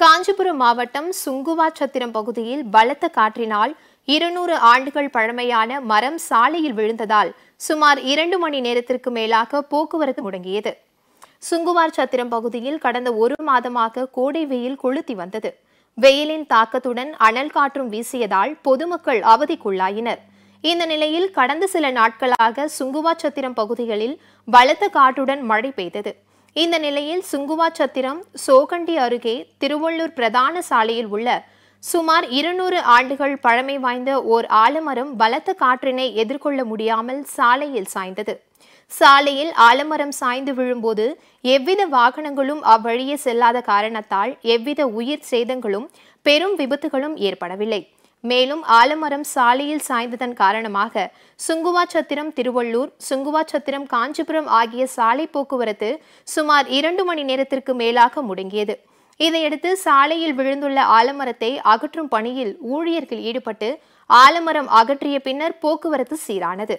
காஞ்சிபுரம் மாவட்டம் சுங்குவாச்சத்திரம் பகுதியில் பலத்த காற்றினால் இருநூறு ஆண்டுகள் பழமையான மரம் சாலையில் விழுந்ததால் சுமார் இரண்டு மணி நேரத்திற்கு மேலாக போக்குவரத்து முடங்கியது சுங்குவார் சத்திரம் பகுதியில் கடந்த ஒரு மாதமாக கோடை வெயில் கொளுத்தி வந்தது வெயிலின் தாக்கத்துடன் அனல் காற்றும் வீசியதால் பொதுமக்கள் அவதிக்குள்ளாயினர் இந்த நிலையில் கடந்த சில நாட்களாக சுங்குவாச்சத்திரம் பகுதிகளில் பலத்த காற்றுடன் மழை பெய்தது இந்த நிலையில் சுங்குவாச்சத்திரம் சோகண்டி அருகே திருவள்ளூர் பிரதான சாலையில் உள்ள சுமார் இருநூறு ஆண்டுகள் பழமை வாய்ந்த ஓர் ஆலமரம் பலத்த காற்றினை எதிர்கொள்ள முடியாமல் சாலையில் சாய்ந்தது சாலையில் ஆலமரம் சாய்ந்து விழும்போது எவ்வித வாகனங்களும் அவ்வழியே செல்லாத காரணத்தால் எவ்வித உயிர் சேதங்களும் பெரும் விபத்துகளும் ஏற்படவில்லை மேலும் ஆலமரம் சாலையில் சாய்ந்ததன் காரணமாக சுங்குவாச்சத்திரம் திருவள்ளூர் சுங்குவாச்சத்திரம் காஞ்சிபுரம் ஆகிய சாலை போக்குவரத்து சுமார் இரண்டு மணி நேரத்திற்கு மேலாக முடங்கியது இதையடுத்து சாலையில் விழுந்துள்ள ஆலமரத்தை அகற்றும் பணியில் ஊழியர்கள் ஈடுபட்டு ஆலமரம் அகற்றிய பின்னர் போக்குவரத்து சீரானது